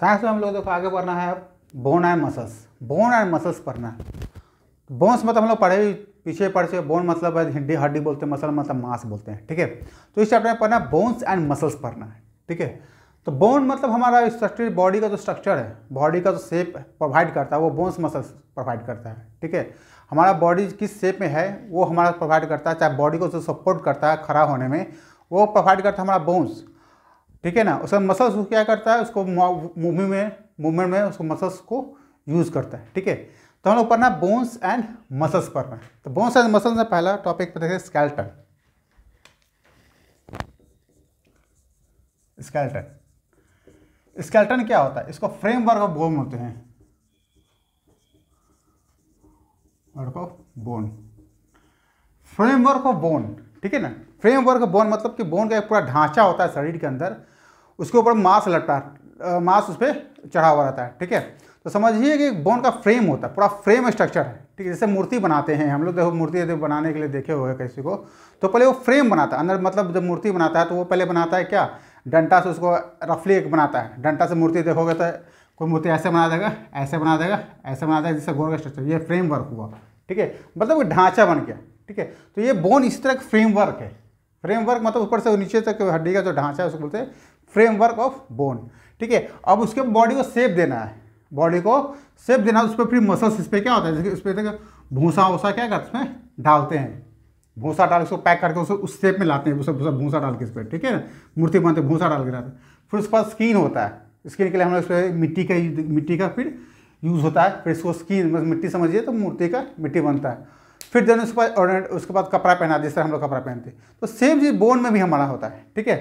science में हम लोग देखो आगे पढ़ना है bone and muscles bone and muscles पढ़ना है बोन्स मतलब हम लोग पढ़े भी पीछे पढ़ से बोन मतलब है हिंडी हड्डी बोलते हैं मसल मतलब मांस बोलते हैं ठीक है तो इस चैप्टर में पढ़ना है बोन्स एंड मसल्स पढ़ना है ठीक है तो बोन मतलब हमारा स्ट्रक्चर बॉडी का जो स्ट्रक्चर है बॉडी का जो शेप प्रोवाइड करता है वो बोन्स मसल्स प्रोवाइड करता है ठीक है हमारा बॉडी किस शेप में है वो हमारा प्रोवाइड करता है चाहे बॉडी को जो सपोर्ट करता है खड़ा होने में वो प्रोवाइड करता है हमारा बोन्स ठीक है ना उसका मसल्स क्या करता है उसको मूवी में मूवमेंट में उसको मसल्स को यूज़ करता है ठीक है तो हम लोग पढ़ना है बोन्स एंड मसल्स पढ़ना है तो बोन्स एंड मसल्स में पहला टॉपिक पर है स्केल्टन स्केल्टन स्केल्टन क्या होता है इसको फ्रेमवर्क ऑफ बोन होते हैं work of bone framework of bone ठीक है ना फ्रेमवर्क ऑफ बोन मतलब कि बोन का एक पूरा ढांचा होता है शरीर के अंदर उसके ऊपर मांस है मांस उस पर चढ़ा हुआ रहता है ठीक है तो समझिए कि बोन का फ्रेम होता है पूरा फ्रेम स्ट्रक्चर है ठीक है जैसे मूर्ति बनाते हैं हम लोग देखो मूर्ति यदि बनाने के लिए देखे हुए किसी को तो पहले वो फ्रेम बनाता है अंदर मतलब जब मूर्ति बनाता है तो वो पहले बनाता है क्या डंटा से उसको रफली एक बनाता है डंटा से मूर्ति देखोगे तो कोई मूर्ति ऐसे बना देगा ऐसे बना देगा ऐसे बना देगा जिससे बोन का स्ट्रक्चर ये फ्रेम वर्क हुआ ठीक है मतलब ढांचा बन गया ठीक है तो ये बोन इस तरह का फ्रेम वर्क है फ्रेम वर्क मतलब ऊपर से नीचे तक हड्डी का जो ढांचा है उसको बोलते हैं फ्रेमवर्क ऑफ बोन ठीक है अब उसके बॉडी को सेप देना है बॉडी को सेप देना है उस पर फिर मसल्स इस पर क्या होता है जैसे उस पर भूसा वूसा क्या करते हैं डालते हैं भूसा डाल उसको पैक करके उसको उस सेप में लाते हैं उसको भूसा डाल के इस पर ठीक है ना मूर्ति बनते भूसा डाल के लाते हैं फिर उसके पास स्किन होता है स्किन के लिए हम लोग पर मिट्टी का मिट्टी का फिर यूज़ होता है फिर इसको स्किन मतलब मिट्टी समझिए तो मूर्ति का मिट्टी बनता है फिर देन उसके बाद उसके बाद कपड़ा पहना जिस तरह हम लोग कपड़ा पहनते हैं तो सेम चीज़ बोन में भी हमारा होता है ठीक है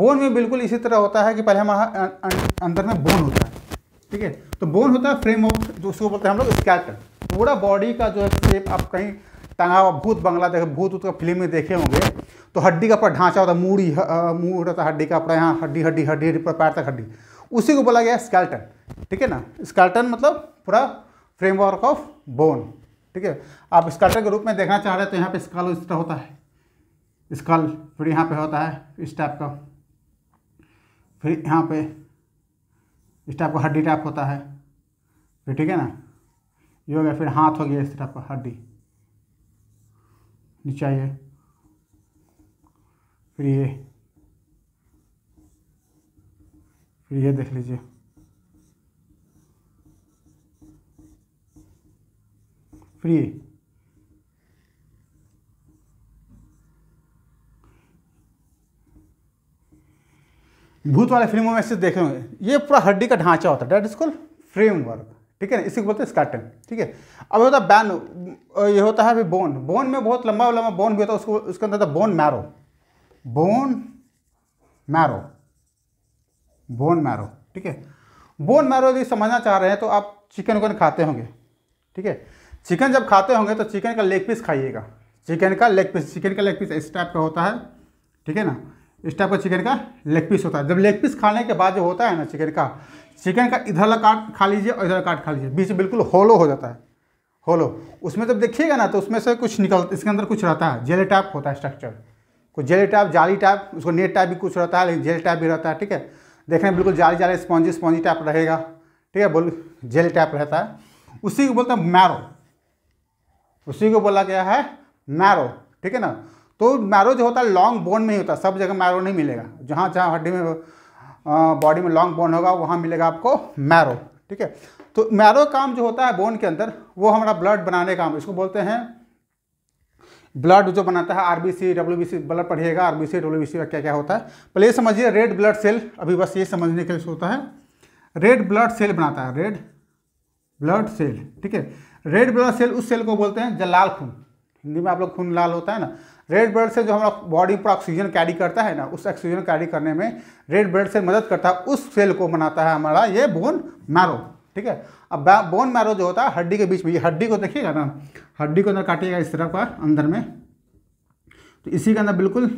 बोन में बिल्कुल इसी तरह होता है कि पहले हमारा अं, अं, अंदर में बोन होता है ठीक है तो बोन होता है फ्रेम ऑफ जो उसको बोलते हैं हम लोग स्कैल्टन पूरा बॉडी का जो है शेप आप कहीं टंगा हुआ भूत बंगला देखे भूत उत का फिल्म में देखे होंगे तो हड्डी का पूरा ढांचा होता है मूड़ी मुँह होता है हड्डी का पूरा यहाँ हड्डी हड्डी हड्डी हड्डी पूरा पैर तक हड्डी उसी को बोला गया स्कैल्टन ठीक है ना स्कैल्टन मतलब पूरा फ्रेमवर्क ऑफ बोन ठीक है आप स्कल्टर के रूप में देखना चाह रहे तो यहाँ पे स्काल इस तरह होता है स्कल फिर यहाँ पे होता है इस टाइप का फिर यहाँ पे इस टाइप का हड्डी टाइप होता है फिर ठीक है ना ये हो गया फिर हाथ हो गया इस टाइप का हड्डी नीचे आइए फिर ये फिर ये देख लीजिए प्रिय भूत वाले फिल्मों में से देखे होंगे ये पूरा हड्डी का ढांचा होता है डेट इज कॉल फ्रेमवर्क ठीक है ना इसी को बोलते हैं स्कैटन ठीक है अब होता है बैन ये होता है बोन बोन में बहुत लंबा लंबा बोन भी होता है उसको उसके अंदर था bone marrow bone marrow bone marrow ठीक है बोन मैरो यदि समझना चाह रहे हैं तो आप चिकन विकन खाते होंगे ठीक है चिकन जब खाते होंगे तो चिकन का लेग पीस खाइएगा चिकन का लेग पीस चिकन का लेग पीस इस टाइप का होता है ठीक है ना इस टाइप का चिकन का लेग पीस होता है जब लेग पीस खाने के बाद जो होता है ना चिकन का चिकन का इधर काट खा लीजिए और इधर काट खा लीजिए बीच बिल्कुल होलो हो जाता है होलो उसमें जब देखिएगा ना तो उसमें से कुछ निकल इसके अंदर कुछ रहता है जेल टाइप होता है स्ट्रक्चर कुछ जेल टाइप जाली टाइप उसको नेट टाइप भी कुछ रहता है लेकिन जेल टाइप भी रहता है ठीक है देखने में बिल्कुल जाली जाली स्पॉन्जी स्पॉन्जी टाइप रहेगा ठीक है बोल जेल टाइप रहता है उसी को बोलते हैं मैरो उसी को बोला गया है मैरो ठीक है ना तो मैरो जो होता है लॉन्ग बोन में ही होता है सब जगह मैरो नहीं मिलेगा जहाँ जहाँ हड्डी में बॉडी में लॉन्ग बोन होगा वहाँ मिलेगा आपको मैरो ठीक है तो मैरो काम जो होता है बोन के अंदर वो हमारा ब्लड बनाने काम इसको बोलते हैं ब्लड जो बनाता है R B C W B C blood पढ़िएगा R B C W B C का क्या क्या होता है पहले ये समझिए रेड ब्लड सेल अभी बस ये समझने के लिए होता है रेड ब्लड सेल बनाता है रेड ब्लड सेल ठीक है रेड ब्लड सेल उस सेल को बोलते हैं जो लाल खून हिंदी में आप लोग खून लाल होता है ना रेड ब्लड सेल जो हमारा बॉडी पर ऑक्सीजन कैरी करता है ना उस ऑक्सीजन कैरी करने में रेड ब्लड सेल मदद करता है उस सेल को बनाता है हमारा ये बोन मैरो ठीक है अब बोन मैरो जो होता है हड्डी के बीच में ये हड्डी को देखिएगा ना हड्डी को अंदर काटिएगा इस तरफ का अंदर में तो इसी के अंदर बिल्कुल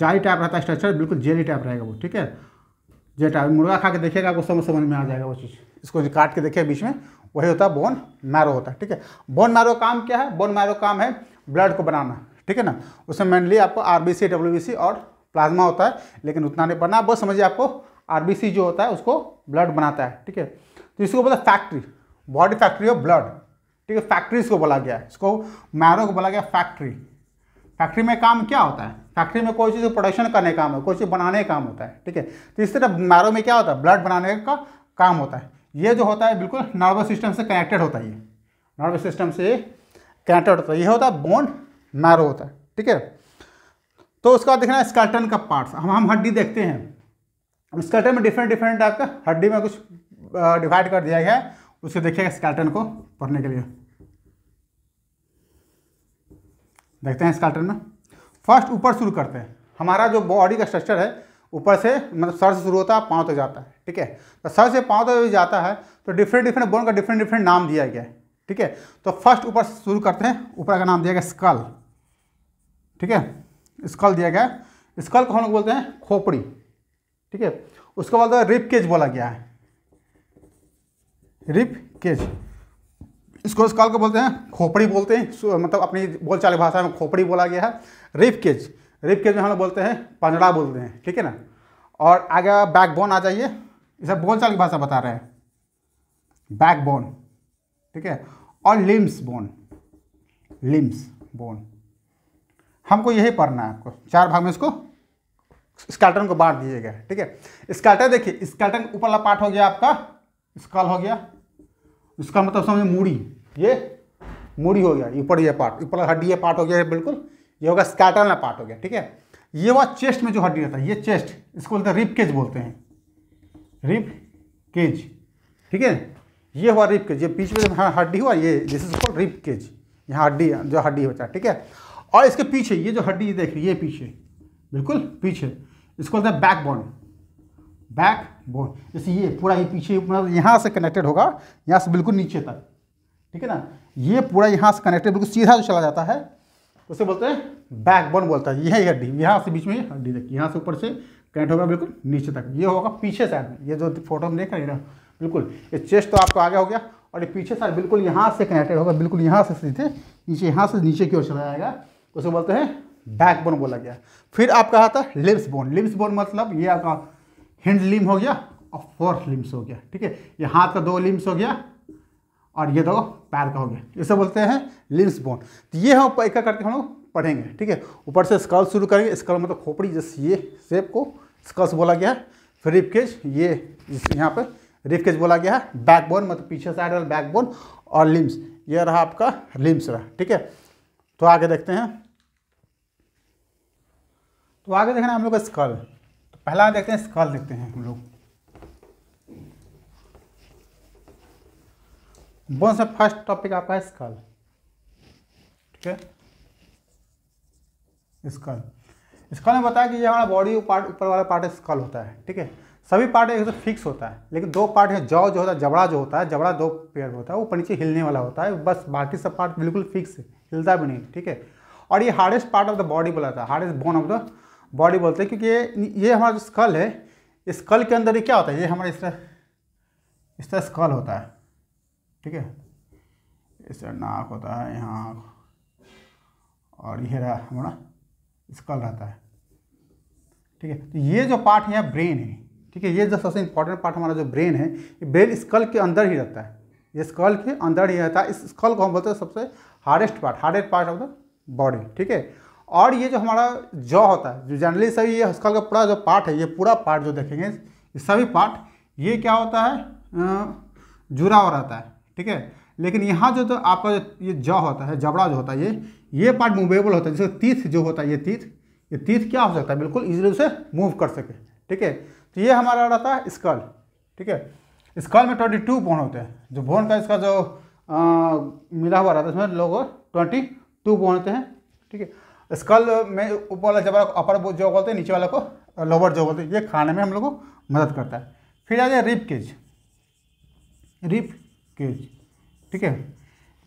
जाली टाइप रहता है स्ट्रक्चर बिल्कुल जेली टाइप रहेगा वो ठीक है जेटा मुर्गा खा के देखेगा आपको समझ समझ में आ जाएगा वो चीज़ इसको काट के देखिए बीच में वही होता है बोन मैरो होता है ठीक है बोन मैरो काम क्या है बोन मैरो काम है ब्लड को बनाना ठीक है ना उसमें मेनली आपको R B C W B C और प्लाज्मा होता है लेकिन उतना नहीं बनना बस समझिए आपको आर जो होता है उसको ब्लड बनाता है ठीक है तो इसको बोला factory body factory of blood ठीक है फैक्ट्री इसको बोला गया है इसको मैरो को बोला गया फैक्ट्री फैक्ट्री में काम क्या होता है फैक्ट्री में कोई चीज़ प्रोडक्शन करने का काम है कोई चीज़ बनाने का काम होता है ठीक है तो इस तरह मैरो में क्या होता है ब्लड बनाने का काम होता है ये जो होता है बिल्कुल नर्वस सिस्टम से कनेक्टेड होता है ये नर्वस सिस्टम से कनेक्टेड होता है तो ये होता है बोन मैरो होता है ठीक है तो उसका देखना है स्कर्टन का पार्ट्स हम हम हड्डी देखते हैं स्कर्टन में डिफरेंट डिफरेंट टाइप का हड्डी में कुछ डिवाइड कर दिया गया है उसे देखिएगा स्कर्टन को पढ़ने के लिए देखते हैं इस कार्टन में फर्स्ट ऊपर शुरू करते हैं हमारा जो बॉडी का स्ट्रक्चर है ऊपर से मतलब सर से शुरू होता है पाँव तक तो जाता है ठीक है तो सर से पाँव तक तो जाता है तो डिफरेंट डिफरेंट बोन का डिफरेंट डिफरेंट नाम दिया गया है ठीक है तो फर्स्ट ऊपर शुरू करते हैं ऊपर का नाम दिया गया स्कल ठीक है स्कल दिया गया स्कल को हम लोग बोलते हैं खोपड़ी ठीक है उसके बाद रिप केज बोला गया है रिप केज इसको इस काल को बोलते हैं खोपड़ी बोलते हैं मतलब अपनी बोलचाल भाषा में खोपड़ी बोला गया है रिप केज रिप केज में हम लोग बोलते हैं पंजड़ा बोलते हैं ठीक है ना और आगे बैकबोन आ जाइए इसे बोलचाल की भाषा बता रहे हैं बैकबोन ठीक है और लिम्स बोन लिम्स बोन हमको यही पढ़ना है आपको चार भाग में इसको स्कैल्टन को बांट दीजिएगा ठीक है स्कैल्टन देखिए स्कैल्टन ऊपर वाला पार्ट हो गया आपका स्कल हो गया इसका मतलब समझ मूड़ी ये मूड़ी हो गया ऊपर ये पार्ट ऊपर हड्डी ये पार्ट हो गया बिल्कुल ये होगा स्कैटरना पार्ट हो गया ठीक है ये वह चेस्ट में जो हड्डी रहता है ये चेस्ट इसको बोलते हैं रिप केज बोलते हैं रिप केज ठीक है ये हुआ रिप केज ये बीच में जब हड्डी हुआ ये this is called rib cage यहाँ हड्डी जो हड्डी होता है ठीक है और इसके पीछे ये जो हड्डी देख रही है ये पीछे बिल्कुल पीछे इसको बोलते हैं बैक बोन बैक बोन जैसे ये पूरा ये पीछे मतलब यहाँ से कनेक्टेड होगा यहाँ से बिल्कुल नीचे तक ठीक है ना ये पूरा यहाँ से कनेक्टेड बिल्कुल सीधा जो चला जाता है उसे बोलते हैं बैक बोन बोलता है यह हड्डी यहाँ से बीच में हड्डी देखिए यहाँ से ऊपर से कनेक्ट होगा बिल्कुल नीचे तक ये होगा पीछे साइड में ये जो फोटो हम देख रहे हैं ना बिल्कुल ये चेस्ट तो आपको आगे हो गया और ये पीछे साइड बिल्कुल यहाँ से कनेक्टेड होगा बिल्कुल यहाँ से सीधे नीचे यहाँ से नीचे की ओर चला जाएगा उसे बोलते हैं बैक बोन बोला गया फिर आपका आता है लिप्स बोन लिप्स बोन मतलब ये आपका हिंड लिम हो गया और फोर्थ लिम्स हो गया ठीक है ये हाथ का दो लिम्स हो गया और ये दो पैर का हो गया इसे बोलते हैं लिम्स बोन तो ये हम एक करके हम लोग पढ़ेंगे ठीक है ऊपर से स्कल शुरू करेंगे स्कल मतलब खोपड़ी जिस ये सेप को स्कल्स बोला गया है फिर रिपकेज ये जिस यहाँ पर रिपकेज बोला गया है बैकबोन मतलब पीछे साइड वाला बैकबोन और लिम्स ये रहा आपका लिम्स रहा ठीक है तो आगे देखते हैं तो आगे देखना हम लोग का स्कल पहला देखते हैं स्कल देखते हैं हम लोग बोन्स में फर्स्ट टॉपिक आपका है स्कल ठीक है स्कल स्कल में बताया कि ये हमारा बॉडी पार्ट ऊपर वाला पार्ट स्कल होता है ठीक है सभी पार्ट एक तो फिक्स होता है लेकिन दो पार्ट है जॉ जो होता है जबड़ा जो होता है जबड़ा दो पेयर होता है ऊपर नीचे हिलने वाला होता है बस बाकी सब पार्ट बिल्कुल फिक्स है हिलता भी नहीं ठीक है और ये hardest part of the body बोला था hardest bone of the body बोलते हैं क्योंकि ये हमारा जो स्कल है स्कल के अंदर ही क्या होता है ये हमारा इस तरह इस तरह स्कल होता है ठीक है इस तरह नाक होता है यहाँ और यह रहा हमारा स्कल रहता है ठीक है तो ये जो पार्ट है ब्रेन है ठीक है ये जो सबसे इंपॉर्टेंट पार्ट हमारा जो ब्रेन है ये ब्रेन स्कल के अंदर ही रहता है ये स्कल के अंदर ही रहता है इस स्कल को हम बोलते हैं सबसे hardest part hardest part of the body ठीक है और ये जो हमारा जॉ होता है जो जनरली सभी ये हस्कल का पूरा जो पार्ट है ये पूरा पार्ट जो देखेंगे सभी पार्ट ये क्या होता है जुड़ा हुआ रहता है ठीक है लेकिन यहाँ जो तो आपका ये जॉ होता है जबड़ा जो होता है ये ये पार्ट मूवेबल होता है जैसे तीथ जो होता है ये तीथ ये तीथ क्या हो सकता है बिल्कुल ईजिली उसे मूव कर सके ठीक है तो ये हमारा रहता है स्कल ठीक है स्कल में ट्वेंटी टू बोन होते हैं जो बोन का इसका जो आ, मिला हुआ रहता है इसमें लोग ट्वेंटी टू बोन होते हैं ठीक है स्कल में ऊपर वाला जब अपर जो बोलते हैं नीचे वाला को लोअर जो बोलते हैं ये खाने में हम लोग को मदद करता है फिर आ जाए रिप केज रिप केज ठीक है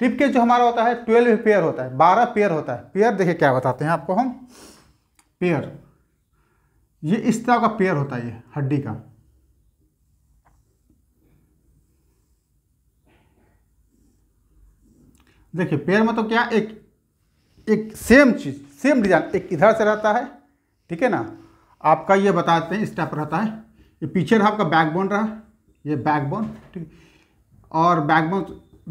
रिप केज जो हमारा होता है ट्वेल्व पेयर होता है बारह पेयर होता है पेयर देखिए क्या बताते हैं आपको हम पेयर ये इस तरह का पेयर होता है ये हड्डी का देखिए पेयर मतलब क्या एक एक सेम चीज़ सेम डिज़ाइन एक इधर से रहता है ठीक है ना आपका ये बताते हैं स्टेप रहता है ये पीछे रहा आपका बैकबोन रहा ये बैकबोन ठीक और बैकबोन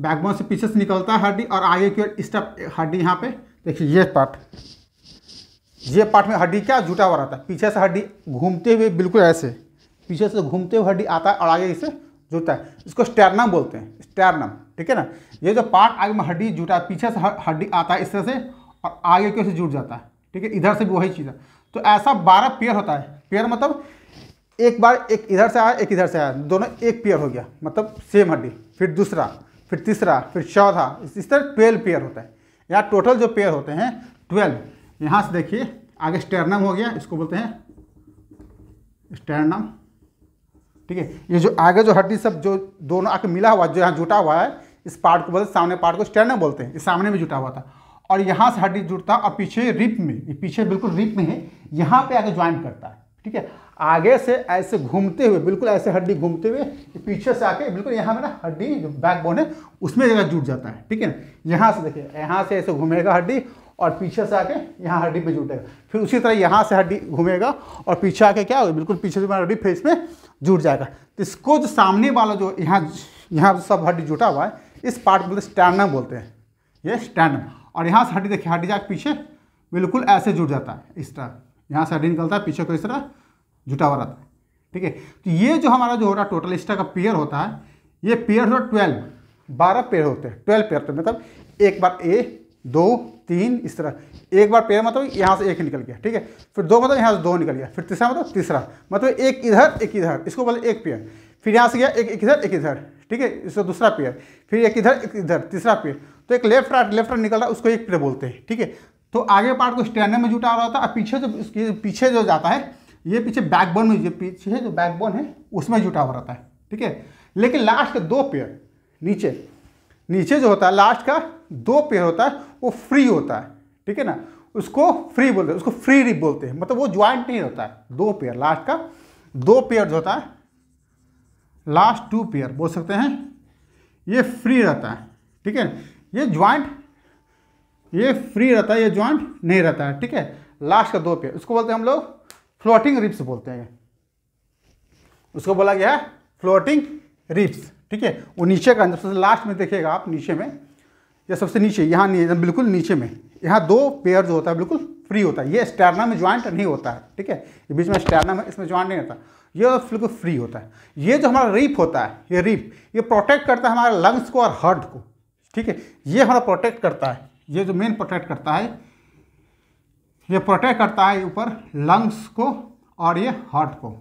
बैकबोन से पीछे से निकलता है हड्डी और आगे की ओर स्टेप हड्डी यहाँ पे देखिए ये पार्ट ये पार्ट में हड्डी क्या जुटा हुआ रहता है पीछे से हड्डी घूमते हुए बिल्कुल ऐसे पीछे से घूमते हुए हड्डी आता है और आगे इसे जुटता है इसको स्टैरनम बोलते हैं स्टैरनम ठीक है ना ये जो पार्ट आगे में हड्डी जुटा पीछे से हड्डी आता है इस तरह से और आगे के से जुड़ जाता है ठीक है इधर से भी वही चीज़ है तो ऐसा बारह पेयर होता है पेयर मतलब एक बार एक इधर से आया एक इधर से आया दोनों एक पेयर हो गया मतलब सेम हड्डी फिर दूसरा फिर तीसरा फिर चौथा इस तरह ट्वेल्व पेयर होता है यहाँ टोटल जो पेयर होते हैं ट्वेल्व यहाँ से देखिए आगे स्टेरनम हो गया इसको बोलते हैं स्टेरनम ठीक है ये जो आगे जो हड्डी सब जो दोनों आके मिला हुआ जो यहाँ जुटा हुआ है इस पार्ट को बोलते सामने पार्ट को स्टेरनम बोलते हैं इस सामने में जुटा हुआ था और यहाँ से हड्डी जुड़ता है और पीछे रिप में पीछे बिल्कुल रिप में है यहाँ पे आगे ज्वाइन करता है ठीक है आगे से ऐसे घूमते हुए बिल्कुल ऐसे हड्डी घूमते हुए पीछे से आके बिल्कुल यहाँ मेरा हड्डी जो बैकबोन है उसमें जगह जुट जाता है ठीक है ना यहाँ से देखिए यहाँ से ऐसे घूमेगा हड्डी और पीछे से आके यहाँ हड्डी पे जुटेगा फिर उसी तरह यहाँ से हड्डी घूमेगा और पीछे आके क्या होगा बिल्कुल पीछे से मेरा हड्डी फेस में जुट जाएगा तो इसको जो सामने वाला जो यहाँ यहाँ सब हड्डी जुटा हुआ है इस पार्ट बोलते स्टैंडम बोलते हैं ये स्टैंडम और यहाँ से हड्डी देखिए हड्डी जाकर पीछे बिल्कुल ऐसे जुड़ जाता है इस तरह यहाँ से हड्डी निकलता है पीछे को इस तरह जुटा हुआ रहता है ठीक है तो ये जो हमारा जो हो रहा है टोटल इस का पेयर होता है ये पेयर हो ट्वेल्व बारह पेयर होते हैं ट्वेल्व पेयर होते मतलब एक बार ए दो तीन इस तरह एक बार पेड़ मतलब यहाँ से एक निकल गया ठीक है फिर दो मतलब यहाँ से दो निकल गया फिर तीसरा मतलब तीसरा मतलब एक इधर एक इधर इसको बोले एक पेयर फिर यहाँ से गया एक एक इधर एक इधर ठीक है इसको दूसरा पेयर फिर एक इधर एक इधर तीसरा पेयर तो एक लेफ्ट राइट लेफ्ट राइट निकल रहा है उसको एक पेयर बोलते हैं ठीक है तो आगे पार्ट को स्टैंड में जुटा रहा था और पीछे जो उसके पीछे जो जाता है ये पीछे बैकबोन में जो पीछे जो बैकबोन है उसमें जुटा हुआ रहता है ठीक है लेकिन लास्ट के दो पेयर नीचे नीचे जो होता है लास्ट का दो पेयर होता है वो फ्री होता है ठीक है ना उसको फ्री बोलते हैं उसको फ्री रिप बोलते हैं मतलब वो ज्वाइंट नहीं होता है दो पेयर लास्ट का दो पेयर जो होता है लास्ट टू पेयर बोल सकते हैं ये फ्री रहता है ठीक है ये ज्वाइंट ये फ्री रहता है ये ज्वाइंट नहीं रहता है ठीक है लास्ट का दो पेयर उसको बोलते हैं हम लोग फ्लोटिंग रिप्स बोलते हैं उसको बोला गया है फ्लोटिंग रिप्स ठीक है वो नीचे का सबसे लास्ट में देखिएगा आप नीचे में या सबसे नीचे यहाँ नहीं बिल्कुल नीचे में यहाँ दो पेयर जो होता है बिल्कुल फ्री होता है ये स्टैरना में ज्वाइंट नहीं होता है ठीक है ये बीच में स्टैरना में इसमें ज्वाइंट नहीं होता ये बिल्कुल फ्री होता है ये जो हमारा रिप होता है ये रिप ये प्रोटेक्ट करता है हमारे लंग्स को और हार्ट को ठीक है ये हमारा प्रोटेक्ट करता है ये जो मेन प्रोटेक्ट करता है ये प्रोटेक्ट करता है ऊपर लंग्स को और ये हार्ट को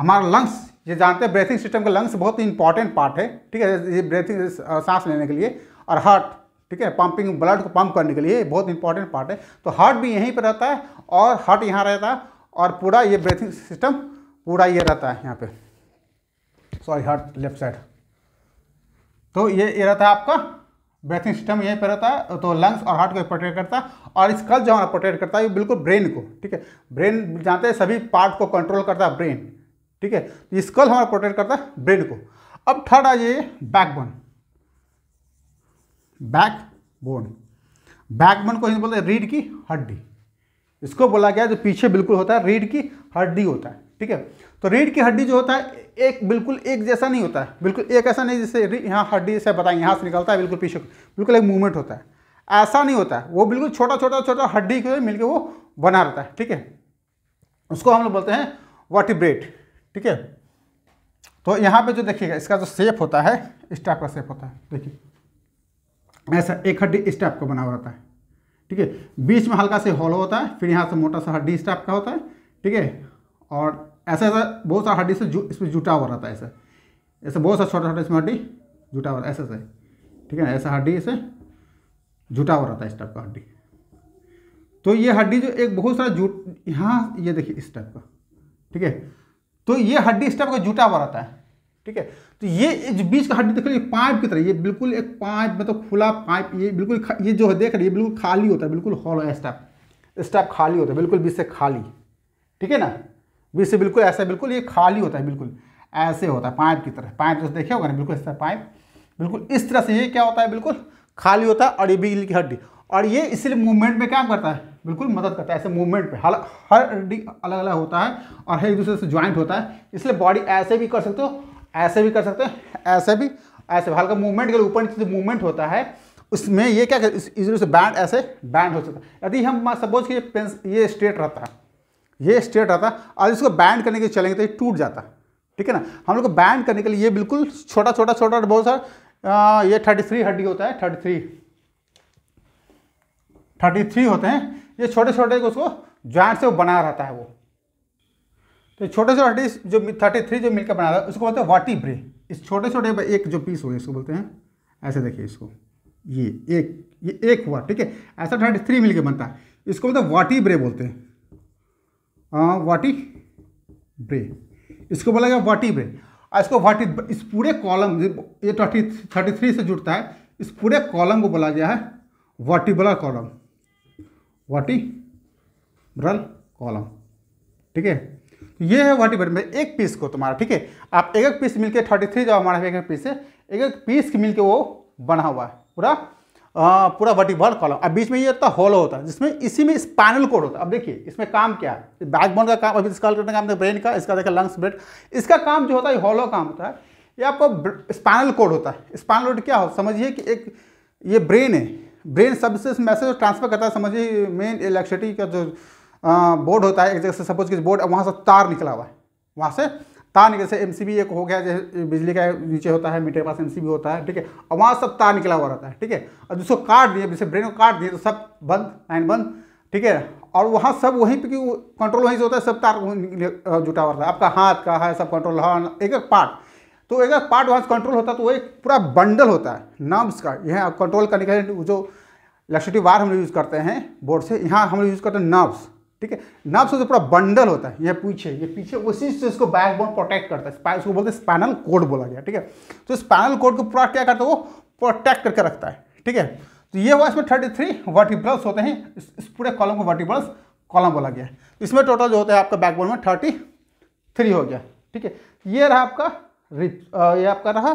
हमारा लंग्स ये जानते हैं ब्रेथिंग सिस्टम का लंग्स बहुत ही इंपॉर्टेंट पार्ट है ठीक है ये ब्रेथिंग सांस लेने के लिए और हार्ट ठीक है पंपिंग ब्लड को पंप करने के लिए बहुत इंपॉर्टेंट पार्ट है तो हार्ट भी यहीं पर रहता है और हार्ट यहाँ रहता है और पूरा ये ब्रेथिंग सिस्टम पूरा ये रहता है यहाँ पे सॉरी हार्ट लेफ्ट साइड तो ये ये रहता है आपका ब्रेथिंग सिस्टम यहीं पर रहता है तो लंग्स और हार्ट को प्रोटेक्ट करता है और इस कल जो हमारा प्रोटेक्ट करता है ये बिल्कुल ब्रेन को ठीक है ब्रेन जानते हैं सभी पार्ट को कंट्रोल करता है ब्रेन ठीक है तो स्कल हमारा प्रोटेक्ट करता है ब्रेन को अब थर्ड आ जाइए बैकबोन बैकबोन बैकबोन को हिंदी बोलते हैं रीढ़ की हड्डी इसको बोला गया जो पीछे बिल्कुल होता है रीढ़ की हड्डी होता है ठीक है तो रीढ़ की हड्डी जो होता है एक बिल्कुल एक जैसा नहीं होता है बिल्कुल एक ऐसा नहीं जैसे यहाँ हड्डी जैसे बताएंगे यहाँ से निकलता है बिल्कुल पीछे बिल्कुल एक मूवमेंट होता है ऐसा नहीं होता है वो बिल्कुल छोटा छोटा छोटा हड्डी के मिलकर वो बना रहता है ठीक है उसको हम लोग बोलते हैं वाटिब्रेट ठीक है तो यहाँ पे जो देखिएगा इसका जो सेप होता है इस टाइप का सेप होता है देखिए ऐसा एक हड्डी इस टाइप का बना हुआ रहता है ठीक है बीच में हल्का से हॉलो होता है फिर यहाँ से मोटा सा हड्डी इस टाइप का होता है ठीक है और ऐसा ऐसा बहुत सारा हड्डी से जु, इसमें जुटा हुआ रहता है ऐसा ऐसे बहुत सारा छोटा छोटा इसमें हड्डी जुटा हुआ ऐसे से ठीक है ना ऐसा हड्डी इसे जुटा हुआ रहता है इस टाइप का हड्डी तो ये हड्डी जो एक बहुत सारा जुट यहाँ ये देखिए इस टाइप का ठीक है तो ये हड्डी इस टाइप का जूटा हुआ रहता है ठीक है तो ये बीच का हड्डी देख लीजिए पाइप की तरह ये बिल्कुल एक पाइप मतलब तो खुला पाइप ये बिल्कुल ये जो है देख रही ये बिल्कुल खाली होता है बिल्कुल हॉल है स्टेप स्टेप खाली होता है बिल्कुल बीच से खाली ठीक है ना बीच से बिल्कुल ऐसा बिल्कुल ये खाली होता है बिल्कुल ऐसे होता है पाइप की तरह पाइप जैसे देखे होगा ना बिल्कुल ऐसा पाइप बिल्कुल इस तरह से ये क्या होता है बिल्कुल खाली होता है और ये बिजली की हड्डी और ये इसलिए मूवमेंट में क्या करता है बिल्कुल मदद करता है ऐसे मूवमेंट पे हर हर हड्डी अलग अलग होता है और हर एक दूसरे से ज्वाइंट होता है इसलिए बॉडी ऐसे भी कर सकते हो ऐसे भी कर सकते हो ऐसे भी ऐसे हल्का मूवमेंट के लिए ऊपर जो मूवमेंट होता है उसमें ये क्या कर इस से बैंड ऐसे बैंड हो सकता है यदि हम सपोज कि ये पेंस ये स्ट्रेट रहता है ये स्ट्रेट रहता है और इसको बैंड करने के लिए चलेंगे तो ये टूट जाता है ठीक है ना हम लोग को बैंड करने के लिए ये बिल्कुल छोटा छोटा छोटा बहुत सारा ये थर्टी थ्री हड्डी होता है थर्टी थ्री थर्टी थ्री होते हैं ये छोटे छोटे उसको ज्वाइंट से वो बना रहता है वो तो छोटे से हड्डी जो थर्टी थ्री जो मिलकर बना रहा है उसको बोलते हैं वाटी ब्रे इस छोटे छोटे एक जो पीस हो गया इसको बोलते हैं ऐसे देखिए इसको ये एक ये एक हुआ ठीक है ऐसा थर्टी थ्री मिलकर बनता है इसको बोलते हैं वाटी ब्रे बोलते हैं आ, वाटी ब्रे इसको बोला गया वाटी ब्रे और इसको वाटी इस पूरे कॉलम ये थर्टी थर्टी थ्री से जुड़ता है इस पूरे कॉलम को बोला गया है वर्टिबुलर कॉलम ब्रल कॉलम ठीक है तो ये है ब्रल में एक पीस को तुम्हारा ठीक है आप एक एक पीस मिलके थर्टी थ्री जो हमारा एक एक पीस है एक एक पीस मिलके वो बना हुआ है पूरा आ, पूरा ब्रल कॉलम अब बीच में ये होता होलो होता है जिसमें इसी में स्पाइनल कोड होता है अब देखिए इसमें काम क्या है बैकबोन का काम अभी इसका का काम ब्रेन का इसका देखा लंग्स ब्रेड इसका काम जो होता है होलो काम होता है ये आपका स्पाइनल कोड होता है स्पाइनल कोड क्या हो समझिए कि एक ये ब्रेन है ब्रेन सबसे मैसेज ट्रांसफर करता है समझिए मेन इलेक्ट्रिसिटी का जो बोर्ड होता है एक जगह से सपोज किसी बोर्ड वहाँ से तार निकला हुआ है वहाँ से तार निकल से एम एक हो गया जैसे बिजली का नीचे होता है मीटर के पास एम होता है ठीक है और वहाँ सब तार निकला हुआ रहता है ठीक है और जिसको काट दिए जैसे ब्रेन को काट दिए तो सब बंद लाइन बंद ठीक है और वहाँ सब वहीं पे कंट्रोल वहीं से होता है सब तार जुटा हुआ रहता है आपका हाथ का है सब कंट्रोल हाँ एक एक पार्ट तो अगर पार्ट वाइज कंट्रोल होता तो वो एक पूरा बंडल होता है नर्व्स का यह कंट्रोल करने के लिए जो इलेक्ट्रिसिटी वायर हम लोग यूज़ करते हैं बोर्ड से यहाँ हम लोग यूज़ करते हैं नर्व्स ठीक है नर्व्स जो तो पूरा बंडल होता है ये पीछे ये पीछे उसी से इसको बैकबोन प्रोटेक्ट करता है उसको बोलते हैं स्पैनल कोड बोला गया ठीक है तो स्पैनल कोड को पूरा क्या करता है वो प्रोटेक्ट करके रखता है ठीक है तो ये हुआ इसमें थर्टी थ्री वर्टिब्रल्स होते हैं इस, पूरे कॉलम को वर्टिब्रल्स कॉलम बोला गया है इसमें टोटल जो होता है आपका बैकबोन में थर्टी थ्री हो गया ठीक है ये रहा आपका रिप ये आपका रहा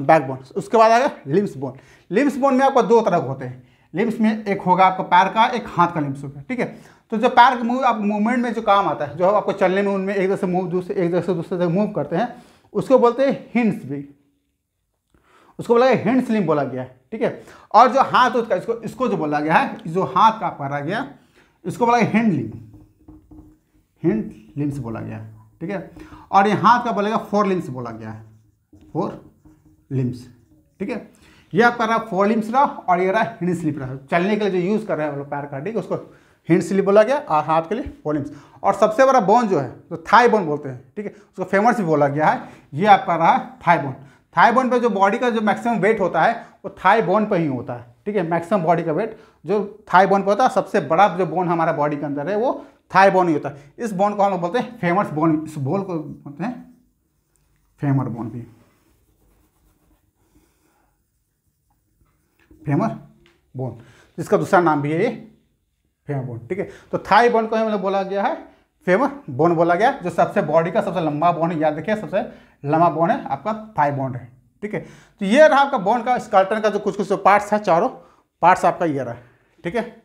बैकबोन उसके बाद आ गया लिम्स बोन लिम्स बोन में आपका दो तरह के होते हैं लिम्स में एक होगा आपका पैर का एक हाथ का लिम्स होगा ठीक है तो जो पैर का मूव आप मूवमेंट में जो काम आता है जो आपको चलने में उनमें एक जगह से मूव दूसरे एक जगह से दूसरे जगह मूव करते हैं उसको बोलते हैं हिंस भी उसको बोला गया हिंड लिम बोला गया है ठीक है और जो हाथ उसका इसको इसको जो बोला गया है जो हाथ का आ गया इसको बोला गया हिंड लिम हिंड लिम्स बोला गया ठीक है और ये हाथ का बोलेगा फोर लिम्स बोला गया है फोर लिम्स ठीक है ये आपका रहा फोर लिम्स रहा और ये रहा हिंड स्लिप रहा चलने के लिए जो यूज़ कर रहे हैं पैर का पैराकार्डिक उसको हिंड स्लिप बोला गया और हाथ के लिए फोर लिम्स और सबसे बड़ा बोन जो है जो थाई बोन बोलते हैं ठीक है उसको फेमस भी बोला गया है ये आपका रहा थाई बोन थाई बोन पर जो बॉडी का जो मैक्सिमम वेट होता है वो थाई बोन पर ही होता है ठीक है मैक्सिमम बॉडी का वेट जो थाई बोन पर होता है सबसे बड़ा जो बोन हमारा बॉडी के अंदर है वो थाई बोन ही होता है इस बोन को हम लोग बोलते हैं फेमस बोन इस बोल को बोलते हैं फेमर बोन भी फेमर बोन जिसका दूसरा नाम भी है ये फेमर बोन ठीक है तो थाई बोन को हमने बोला गया है फेमर बोन बोला गया जो सबसे बॉडी का सबसे लंबा बोन है याद रखिए सबसे लंबा बोन है आपका थाई बोन है ठीक है तो ये रहा आपका बोन का स्कल्टन का जो कुछ कुछ पार्ट्स है चारों पार्ट्स आपका ये रहा ठीक है